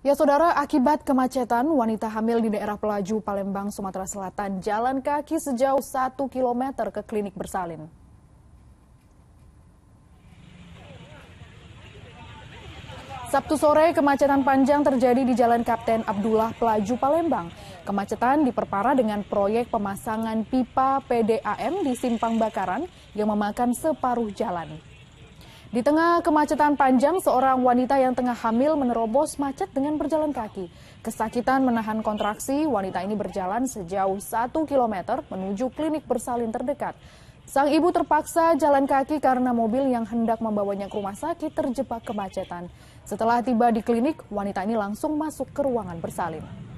Ya saudara, akibat kemacetan, wanita hamil di daerah Pelaju, Palembang, Sumatera Selatan jalan kaki sejauh 1 km ke klinik bersalin. Sabtu sore, kemacetan panjang terjadi di Jalan Kapten Abdullah Pelaju, Palembang. Kemacetan diperparah dengan proyek pemasangan pipa PDAM di Simpang Bakaran yang memakan separuh jalan. Di tengah kemacetan panjang, seorang wanita yang tengah hamil menerobos macet dengan berjalan kaki. Kesakitan menahan kontraksi, wanita ini berjalan sejauh 1 km menuju klinik bersalin terdekat. Sang ibu terpaksa jalan kaki karena mobil yang hendak membawanya ke rumah sakit terjebak kemacetan. Setelah tiba di klinik, wanita ini langsung masuk ke ruangan bersalin.